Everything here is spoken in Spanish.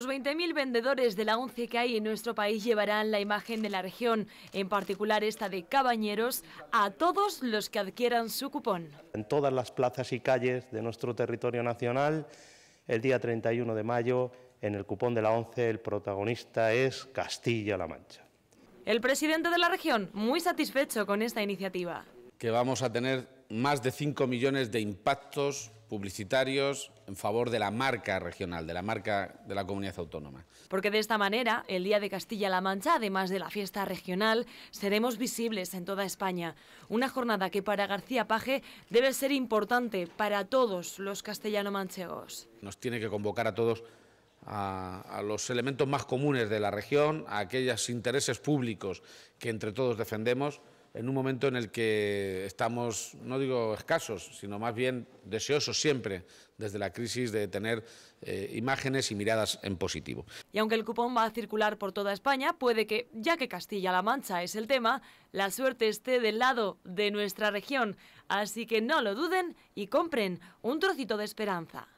Los 20.000 vendedores de la once que hay en nuestro país llevarán la imagen de la región, en particular esta de Cabañeros, a todos los que adquieran su cupón. En todas las plazas y calles de nuestro territorio nacional, el día 31 de mayo, en el cupón de la once, el protagonista es Castilla-La Mancha. El presidente de la región, muy satisfecho con esta iniciativa. Que vamos a tener más de 5 millones de impactos publicitarios en favor de la marca regional, de la marca de la comunidad autónoma. Porque de esta manera, el Día de Castilla-La Mancha, además de la fiesta regional, seremos visibles en toda España. Una jornada que para García Paje debe ser importante para todos los castellano-manchegos. Nos tiene que convocar a todos a, los elementos más comunes de la región, a aquellos intereses públicos que entre todos defendemos en un momento en el que estamos, no digo escasos, sino más bien deseosos siempre desde la crisis de tener eh, imágenes y miradas en positivo. Y aunque el cupón va a circular por toda España, puede que, ya que Castilla-La Mancha es el tema, la suerte esté del lado de nuestra región. Así que no lo duden y compren un trocito de esperanza.